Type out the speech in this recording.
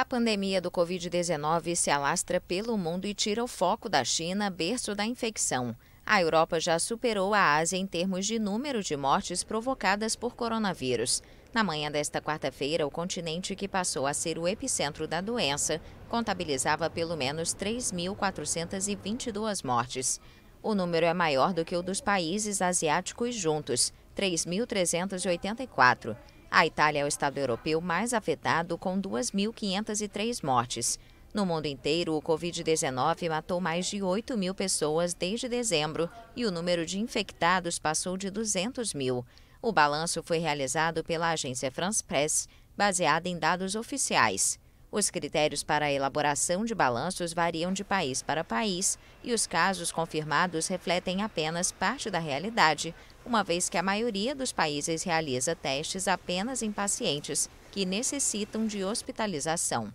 A pandemia do Covid-19 se alastra pelo mundo e tira o foco da China, berço da infecção. A Europa já superou a Ásia em termos de número de mortes provocadas por coronavírus. Na manhã desta quarta-feira, o continente que passou a ser o epicentro da doença contabilizava pelo menos 3.422 mortes. O número é maior do que o dos países asiáticos juntos, 3.384. A Itália é o estado europeu mais afetado, com 2.503 mortes. No mundo inteiro, o Covid-19 matou mais de 8 mil pessoas desde dezembro e o número de infectados passou de 200 mil. O balanço foi realizado pela agência France Press, baseada em dados oficiais. Os critérios para a elaboração de balanços variam de país para país e os casos confirmados refletem apenas parte da realidade, uma vez que a maioria dos países realiza testes apenas em pacientes que necessitam de hospitalização.